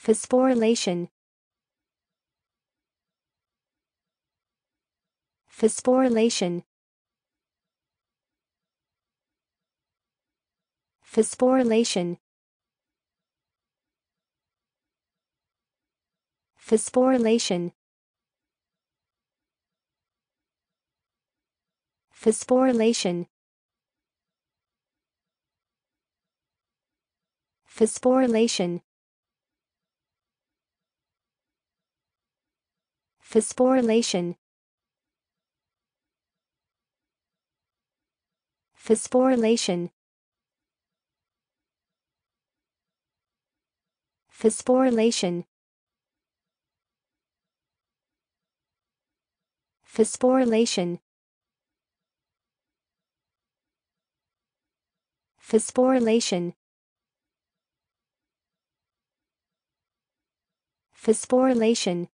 Phosphorylation Phosphorylation Phosphorylation Phosphorylation Phosphorylation Phosphorylation Phosphorylation Phosphorylation Phosphorylation Phosphorylation Phosphorylation Phosphorylation